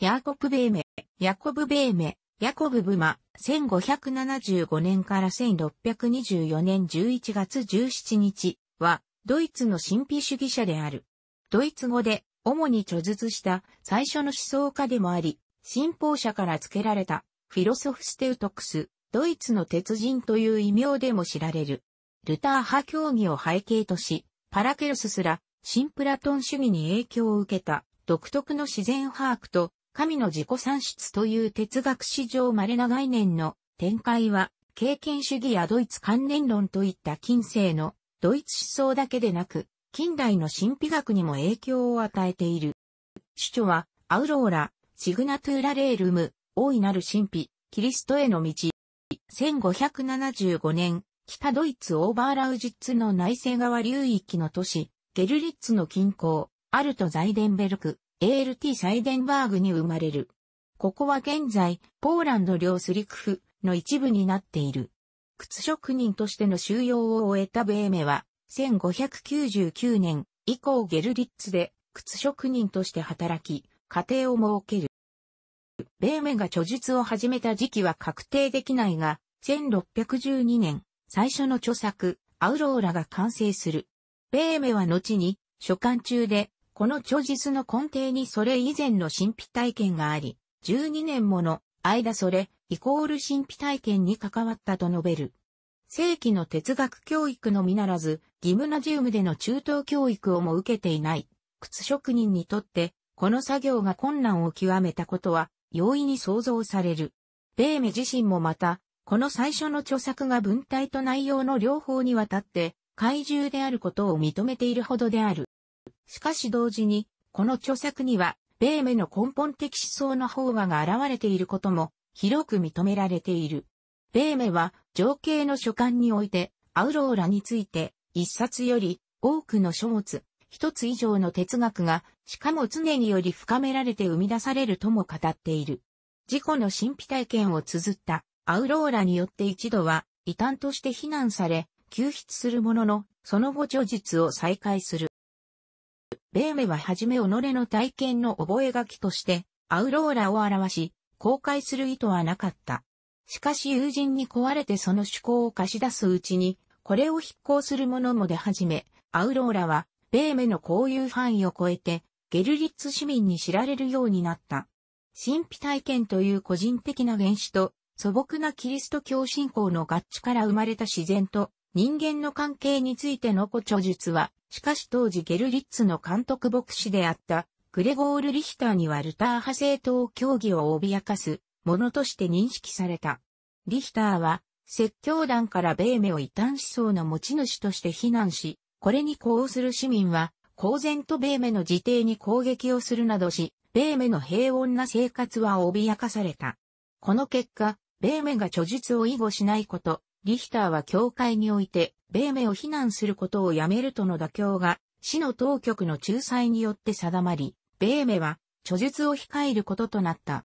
ヤーコプベーメ、ヤコブベーメ、ヤコブブマ、1575年から1624年11月17日は、ドイツの神秘主義者である。ドイツ語で、主に著述した最初の思想家でもあり、信奉者から付けられた、フィロソフステウトクス、ドイツの鉄人という異名でも知られる。ルター派教義を背景とし、パラケルスすら、新プラトン主義に影響を受けた、独特の自然把握と神の自己算出という哲学史上稀な概念の展開は、経験主義やドイツ観念論といった近世のドイツ思想だけでなく、近代の神秘学にも影響を与えている。主著は、アウローラ、シグナトゥーラレールム、大いなる神秘、キリストへの道。1575年、北ドイツオーバーラウジッツの内政側流域の都市、ゲルリッツの近郊、アルト・ザイデンベルク、ALT サイデンバーグに生まれる。ここは現在、ポーランド領スリクフの一部になっている。靴職人としての収容を終えたベーメは、1599年以降ゲルリッツで靴職人として働き、家庭を設ける。ベーメが著述を始めた時期は確定できないが、1612年、最初の著作、アウローラが完成する。ベーメは後に、書簡中で、この著述の根底にそれ以前の神秘体験があり、12年もの間それ、イコール神秘体験に関わったと述べる。正規の哲学教育のみならず、ギムナジウムでの中等教育をも受けていない、靴職人にとって、この作業が困難を極めたことは、容易に想像される。ベーメ自身もまた、この最初の著作が文体と内容の両方にわたって、怪獣であることを認めているほどである。しかし同時に、この著作には、米メの根本的思想の法話が現れていることも、広く認められている。米メは、情景の書簡において、アウローラについて、一冊より多くの書物、一つ以上の哲学が、しかも常により深められて生み出されるとも語っている。自己の神秘体験を綴ったアウローラによって一度は異端として非難され、救出するものの、その後著述を再開する。ベーメははじめ己の体験の覚書として、アウローラを表し、公開する意図はなかった。しかし友人に壊れてその趣向を貸し出すうちに、これを筆行する者も出始め、アウローラは、ベーメの交友範囲を超えて、ゲルリッツ市民に知られるようになった。神秘体験という個人的な原始と、素朴なキリスト教信仰の合致から生まれた自然と人間の関係についての古著述は、しかし当時ゲルリッツの監督牧師であったグレゴール・リヒターにはルター派政党協議を脅かすものとして認識された。リヒターは説教団からベーメを異端思想の持ち主として非難し、これに呼応する市民は公然とベーメの自邸に攻撃をするなどし、ベーメの平穏な生活は脅かされた。この結果、ベーメが著述を維護しないこと、リヒターは教会において米名を非難することをやめるとの妥協が、市の当局の仲裁によって定まり、米名は、著述を控えることとなった。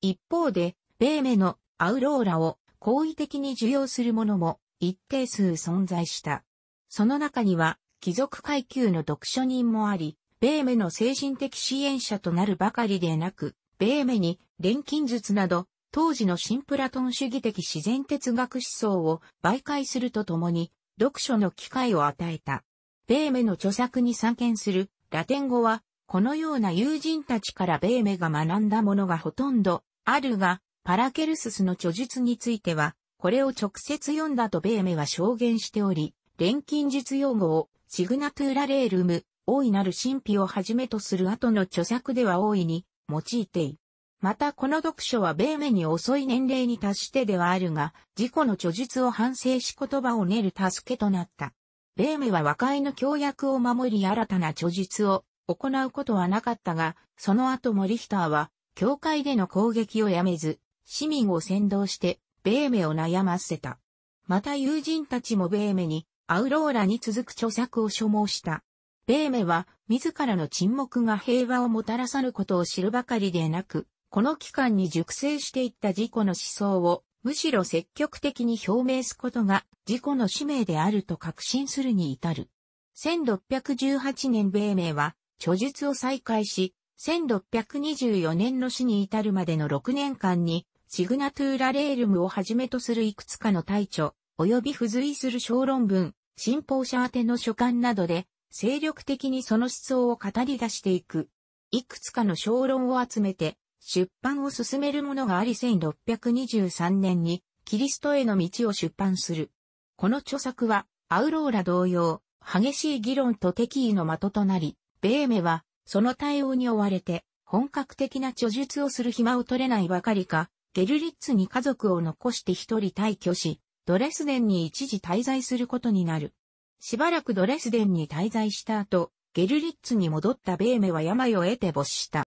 一方で、米名のアウローラを好意的に受容する者も一定数存在した。その中には、貴族階級の読書人もあり、米名の精神的支援者となるばかりでなく、米名に錬金術など当時の新プラトン主義的自然哲学思想を媒介するとともに、読書の機会を与えた。ベーメの著作に参見するラテン語は、このような友人たちからベーメが学んだものがほとんどあるが、パラケルススの著述については、これを直接読んだとベーメは証言しており、錬金術用語をシグナトゥーラレールム、大いなる神秘をはじめとする後の著作では大いに用いていまたこの読書は米目に遅い年齢に達してではあるが、自己の著述を反省し言葉を練る助けとなった。米目は和解の協約を守り新たな著述を行うことはなかったが、その後もリヒターは、教会での攻撃をやめず、市民を先導して、米目を悩ませた。また友人たちも米目に、アウローラに続く著作を所望した。米目は、自らの沈黙が平和をもたらさぬことを知るばかりでなく、この期間に熟成していった自己の思想を、むしろ積極的に表明すことが自己の使命であると確信するに至る。1618年米名は、著述を再開し、1624年の死に至るまでの6年間に、シグナトゥーラレールムをはじめとするいくつかの大著、及び付随する小論文、信奉者宛ての書簡などで、精力的にその思想を語り出していく。いくつかの小論を集めて、出版を進めるものがあり1623年にキリストへの道を出版する。この著作はアウローラ同様、激しい議論と敵意の的となり、ベーメはその対応に追われて本格的な著述をする暇を取れないばかりか、ゲルリッツに家族を残して一人退去し、ドレスデンに一時滞在することになる。しばらくドレスデンに滞在した後、ゲルリッツに戻ったベーメは病を得て没した。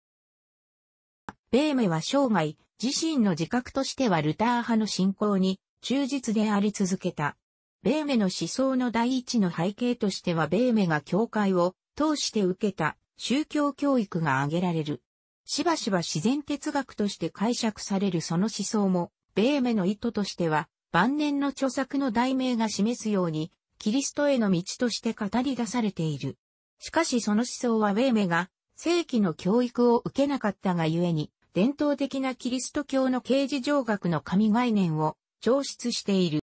ベーメは生涯、自身の自覚としてはルター派の信仰に忠実であり続けた。ベーメの思想の第一の背景としてはベーメが教会を通して受けた宗教教育が挙げられる。しばしば自然哲学として解釈されるその思想も、ベーメの意図としては、晩年の著作の題名が示すように、キリストへの道として語り出されている。しかしその思想はベーメが、正規の教育を受けなかったがゆえに、伝統的なキリスト教の刑事上学の神概念を調出している。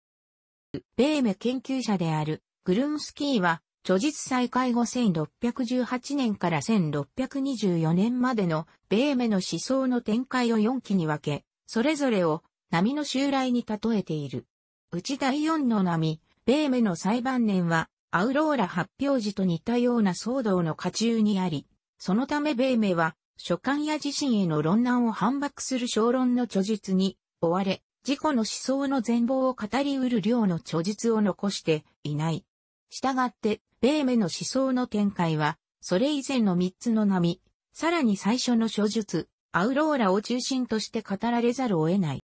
ベーメ研究者であるグルムスキーは、著述再開後1618年から1624年までのベーメの思想の展開を4期に分け、それぞれを波の襲来に例えている。内第4の波、ベーメの裁判年は、アウローラ発表時と似たような騒動の下中にあり、そのためベーメは書簡や自身への論難を反駁する小論の著述に追われ、自己の思想の全貌を語り得る量の著述を残していない。従って、ベーメの思想の展開は、それ以前の三つの波、さらに最初の諸述、アウローラを中心として語られざるを得ない。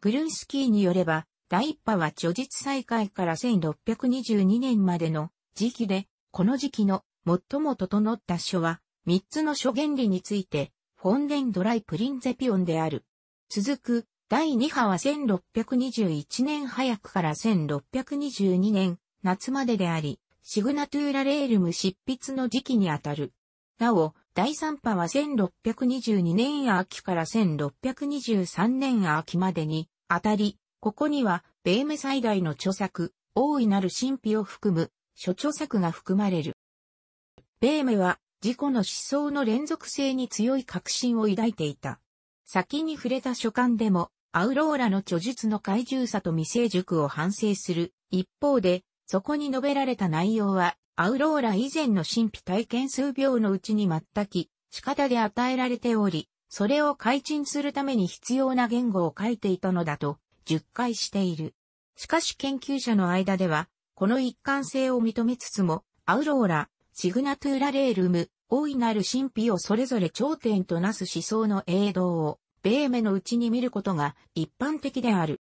グルンスキーによれば、第一波は著述再開から1622年までの時期で、この時期の最も整った書は、三つの諸原理について、フォンデンドライプリンゼピオンである。続く、第二波は1621年早くから1622年夏までであり、シグナトゥーラレールム執筆の時期にあたる。なお、第三波は1622年秋から1623年秋までにあたり、ここには、ベーメ最大の著作、大いなる神秘を含む、諸著作が含まれる。ベーメは、自己の思想の連続性に強い確信を抱いていた。先に触れた書簡でも、アウローラの著述の怪獣さと未成熟を反省する。一方で、そこに述べられた内容は、アウローラ以前の神秘体験数秒のうちに全き、仕方で与えられており、それを改陳するために必要な言語を書いていたのだと、10回している。しかし研究者の間では、この一貫性を認めつつも、アウローラ、シグナトゥーラレールム、大いなる神秘をそれぞれ頂点となす思想の映像を、ベーメのうちに見ることが一般的である。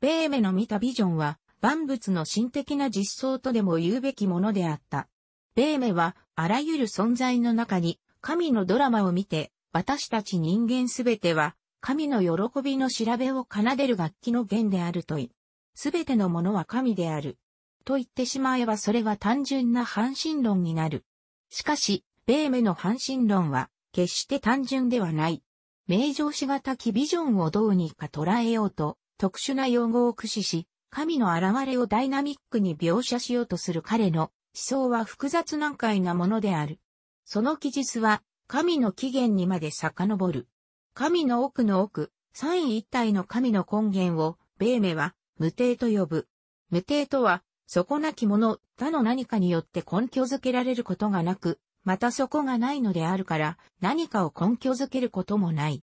ベーメの見たビジョンは、万物の神的な実相とでも言うべきものであった。ベーメは、あらゆる存在の中に、神のドラマを見て、私たち人間すべては、神の喜びの調べを奏でる楽器の弦であるとい。すべてのものは神である。と言ってしまえばそれは単純な半身論になる。しかし、ベーメの半身論は、決して単純ではない。名状しがたきビジョンをどうにか捉えようと、特殊な用語を駆使し、神の現れをダイナミックに描写しようとする彼の思想は複雑難解なものである。その記述は、神の起源にまで遡る。神の奥の奥、三位一体の神の根源を、ベーメは、無帝と呼ぶ。無帝とは、底なきもの、他の何かによって根拠づけられることがなく、また底がないのであるから、何かを根拠づけることもない。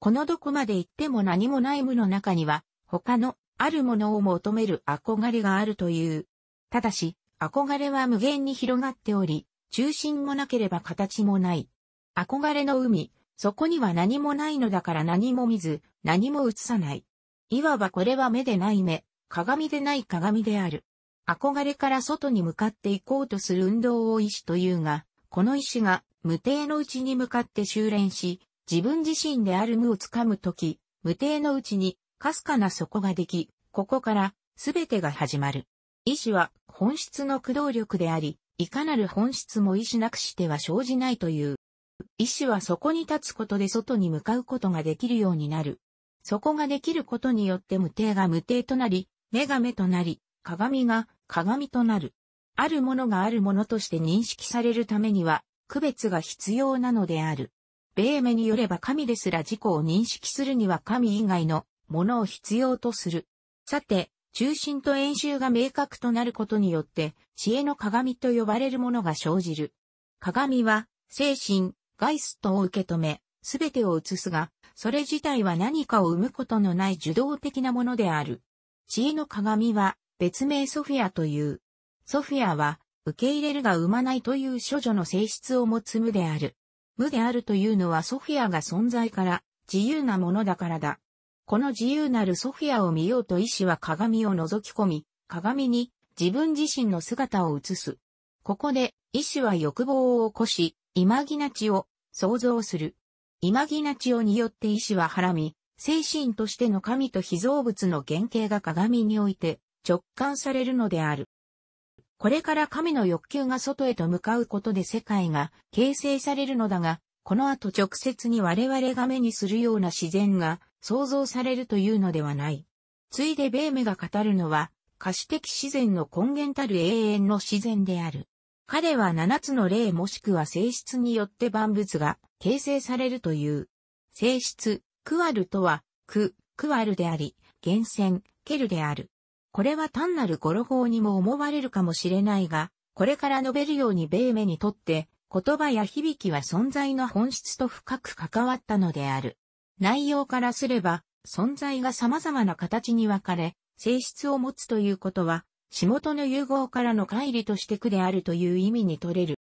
このどこまで行っても何もない無の中には、他のあるものを求める憧れがあるという。ただし、憧れは無限に広がっており、中心もなければ形もない。憧れの海、そこには何もないのだから何も見ず、何も映さない。いわばこれは目でない目、鏡でない鏡である。憧れから外に向かっていこうとする運動を意志というが、この意志が無定のうちに向かって修練し、自分自身である無をつかむとき、無定のうちに、かすかな底ができ、ここから、すべてが始まる。意志は本質の駆動力であり、いかなる本質も意志なくしては生じないという。意志はそこに立つことで外に向かうことができるようになる。そこができることによって無定が無定となり、目が目となり、鏡が鏡となる。あるものがあるものとして認識されるためには、区別が必要なのである。米目によれば神ですら自己を認識するには神以外のものを必要とする。さて、中心と演習が明確となることによって、知恵の鏡と呼ばれるものが生じる。鏡は、精神、ガイストを受け止め、すべてを映すが、それ自体は何かを生むことのない受動的なものである。知恵の鏡は、別名ソフィアという。ソフィアは、受け入れるが生まないという処女の性質を持つ無である。無であるというのはソフィアが存在から自由なものだからだ。この自由なるソフィアを見ようと医師は鏡を覗き込み、鏡に自分自身の姿を映す。ここで医師は欲望を起こし、イマギナチを想像する。イマギナチによって医師ははらみ、精神としての神と被造物の原型が鏡において直感されるのである。これから神の欲求が外へと向かうことで世界が形成されるのだが、この後直接に我々が目にするような自然が創造されるというのではない。ついでベーメが語るのは、可視的自然の根源たる永遠の自然である。彼は七つの霊もしくは性質によって万物が形成されるという。性質、クワルとは、ク、クワルであり、源泉、ケルである。これは単なる語呂法にも思われるかもしれないが、これから述べるように米ーにとって、言葉や響きは存在の本質と深く関わったのである。内容からすれば、存在が様々な形に分かれ、性質を持つということは、仕事の融合からの乖離として苦であるという意味に取れる。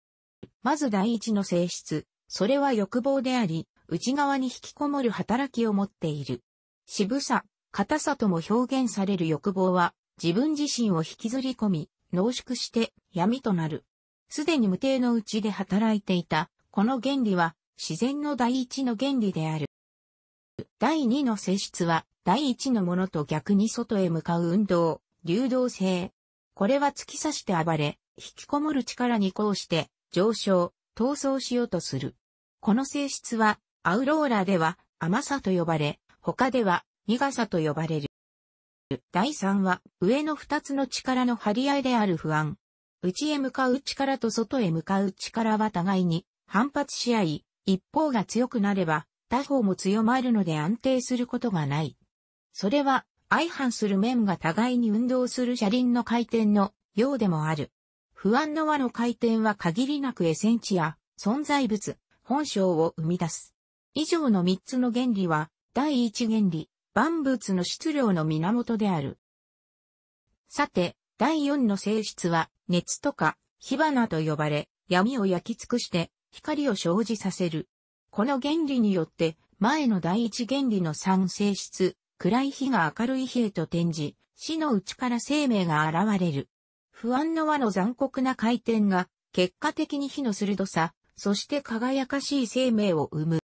まず第一の性質、それは欲望であり、内側に引きこもる働きを持っている。渋さ、硬さとも表現される欲望は、自分自身を引きずり込み、濃縮して闇となる。すでに無定のうちで働いていた、この原理は自然の第一の原理である。第二の性質は、第一のものと逆に外へ向かう運動、流動性。これは突き刺して暴れ、引きこもる力にこうして上昇、闘争しようとする。この性質は、アウローラでは甘さと呼ばれ、他では苦さと呼ばれる。第3は、上の2つの力の張り合いである不安。内へ向かう力と外へ向かう力は互いに反発し合い、一方が強くなれば、他方も強まるので安定することがない。それは、相反する面が互いに運動する車輪の回転のようでもある。不安の輪の回転は限りなくエセンチや存在物、本性を生み出す。以上の3つの原理は、第1原理、万物の質量の源である。さて、第4の性質は、熱とか、火花と呼ばれ、闇を焼き尽くして、光を生じさせる。この原理によって、前の第一原理の3性質、暗い日が明るい火へと転じ、死の内から生命が現れる。不安の輪の残酷な回転が、結果的に火の鋭さ、そして輝かしい生命を生む。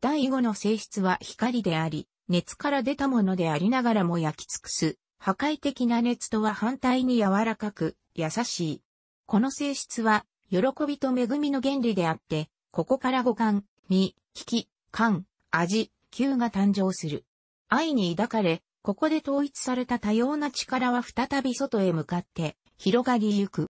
第5の性質は光であり、熱から出たものでありながらも焼き尽くす、破壊的な熱とは反対に柔らかく、優しい。この性質は、喜びと恵みの原理であって、ここから五感、に、引き、感、味、球が誕生する。愛に抱かれ、ここで統一された多様な力は再び外へ向かって、広がりゆく。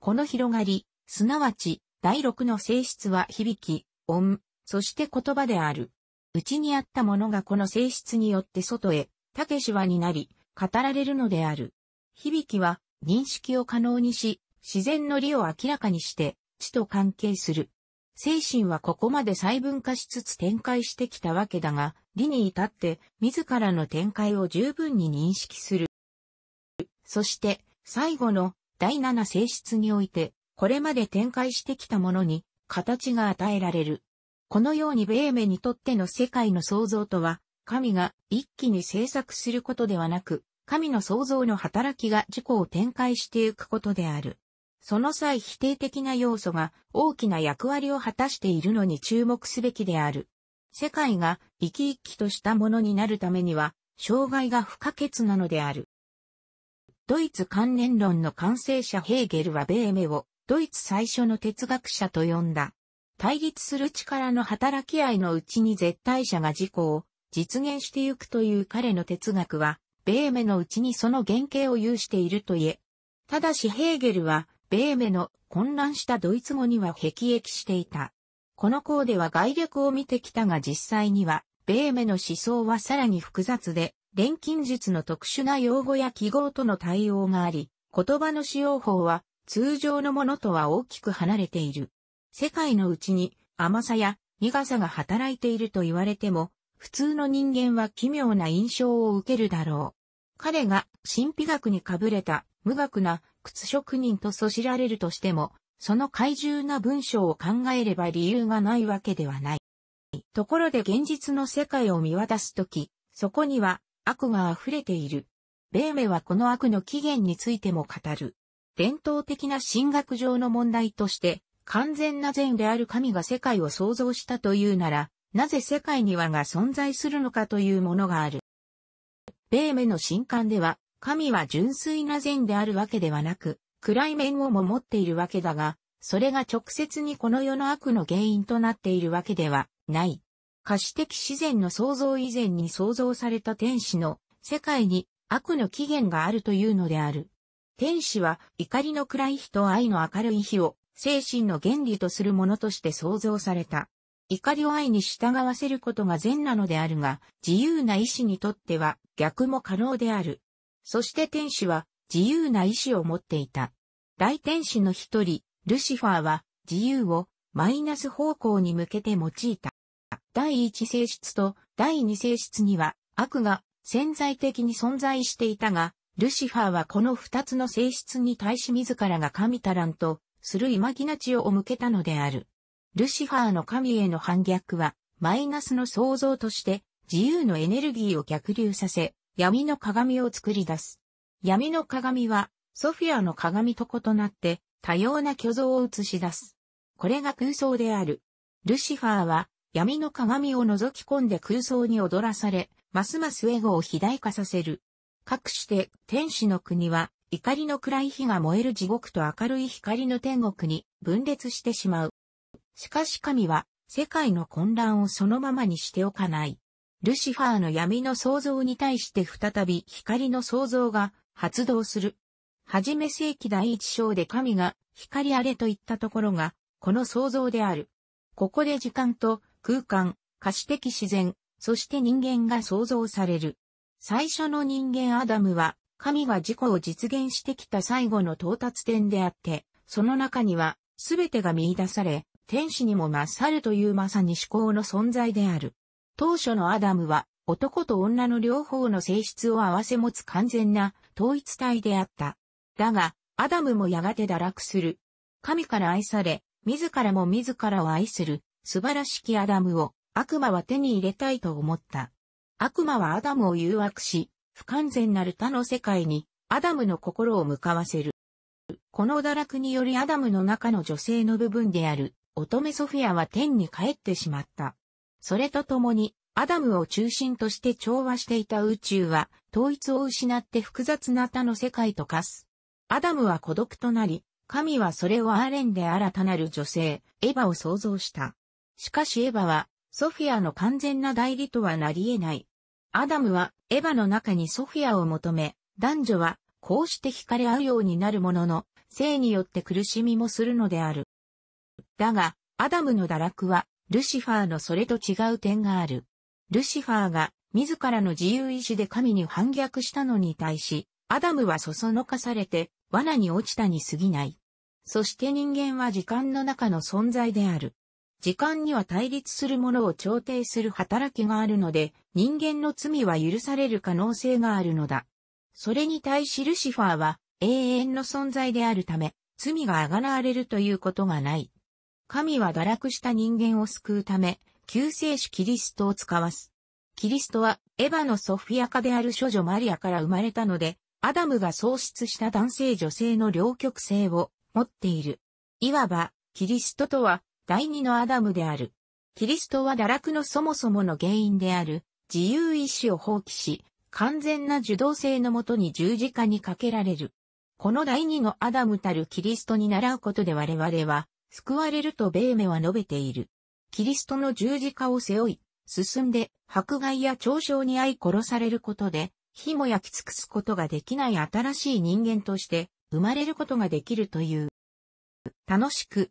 この広がり、すなわち、第六の性質は響き、音、そして言葉である。内にあったものがこの性質によって外へ、竹しはになり、語られるのである。響きは、認識を可能にし、自然の理を明らかにして、地と関係する。精神はここまで細分化しつつ展開してきたわけだが、理に至って自らの展開を十分に認識する。そして、最後の第七性質において、これまで展開してきたものに形が与えられる。このようにベーメにとっての世界の創造とは、神が一気に制作することではなく、神の創造の働きが自己を展開していくことである。その際否定的な要素が大きな役割を果たしているのに注目すべきである。世界が生き生きとしたものになるためには、障害が不可欠なのである。ドイツ関連論の完成者ヘーゲルはベーメをドイツ最初の哲学者と呼んだ。対立する力の働き合いのうちに絶対者が自己を実現してゆくという彼の哲学は、ベーメのうちにその原型を有していると言え。ただしヘーゲルは、ベーメの混乱したドイツ語には辟易していた。この項では概略を見てきたが実際には、ベーメの思想はさらに複雑で、錬金術の特殊な用語や記号との対応があり、言葉の使用法は通常のものとは大きく離れている。世界のうちに甘さや苦さが働いていると言われても、普通の人間は奇妙な印象を受けるだろう。彼が神秘学にかぶれた無学な靴職人とそしられるとしても、その怪獣な文章を考えれば理由がないわけではない。ところで現実の世界を見渡すとき、そこには悪が溢れている。ベーメはこの悪の起源についても語る。伝統的な神学上の問題として、完全な善である神が世界を創造したというなら、なぜ世界にはが存在するのかというものがある。米目の神官では、神は純粋な善であるわけではなく、暗い面をも持っているわけだが、それが直接にこの世の悪の原因となっているわけではない。可視的自然の創造以前に創造された天使の世界に悪の起源があるというのである。天使は怒りの暗い日と愛の明るい日を精神の原理とするものとして創造された。怒りを愛に従わせることが善なのであるが、自由な意志にとっては逆も可能である。そして天使は自由な意志を持っていた。大天使の一人、ルシファーは自由をマイナス方向に向けて用いた。第一性質と第二性質には悪が潜在的に存在していたが、ルシファーはこの二つの性質に対し自らが神たらんとするイマギナチオを向けたのである。ルシファーの神への反逆は、マイナスの創造として、自由のエネルギーを逆流させ、闇の鏡を作り出す。闇の鏡は、ソフィアの鏡と異なって、多様な虚像を映し出す。これが空想である。ルシファーは、闇の鏡を覗き込んで空想に踊らされ、ますますエゴを肥大化させる。かくして、天使の国は、怒りの暗い火が燃える地獄と明るい光の天国に分裂してしまう。しかし神は世界の混乱をそのままにしておかない。ルシファーの闇の創造に対して再び光の創造が発動する。はじめ世紀第一章で神が光あれと言ったところが、この創造である。ここで時間と空間、可視的自然、そして人間が創造される。最初の人間アダムは神が自己を実現してきた最後の到達点であって、その中には、すべてが見出され、天使にも勝るというまさに思考の存在である。当初のアダムは、男と女の両方の性質を併せ持つ完全な統一体であった。だが、アダムもやがて堕落する。神から愛され、自らも自らを愛する、素晴らしきアダムを、悪魔は手に入れたいと思った。悪魔はアダムを誘惑し、不完全なる他の世界に、アダムの心を向かわせる。この堕落によりアダムの中の女性の部分である、乙女ソフィアは天に帰ってしまった。それと共に、アダムを中心として調和していた宇宙は、統一を失って複雑な他の世界と化す。アダムは孤独となり、神はそれをアーレンで新たなる女性、エヴァを創造した。しかしエヴァは、ソフィアの完全な代理とはなり得ない。アダムはエヴァの中にソフィアを求め、男女はこうして惹かれ合うようになるものの、性によって苦しみもするのである。だが、アダムの堕落は、ルシファーのそれと違う点がある。ルシファーが自らの自由意志で神に反逆したのに対し、アダムはそそのかされて罠に落ちたに過ぎない。そして人間は時間の中の存在である。時間には対立するものを調停する働きがあるので、人間の罪は許される可能性があるのだ。それに対しルシファーは永遠の存在であるため、罪が贖がらわれるということがない。神は堕落した人間を救うため、救世主キリストを使わす。キリストはエヴァのソフィア家である処女マリアから生まれたので、アダムが喪失した男性女性の両極性を持っている。いわば、キリストとは第二のアダムである。キリストは堕落のそもそもの原因である、自由意志を放棄し、完全な受動性のもとに十字架にかけられる。この第二のアダムたるキリストに習うことで我々は、救われるとベーメは述べている。キリストの十字架を背負い、進んで、迫害や嘲笑に遭い殺されることで、火も焼き尽くすことができない新しい人間として、生まれることができるという。楽しく、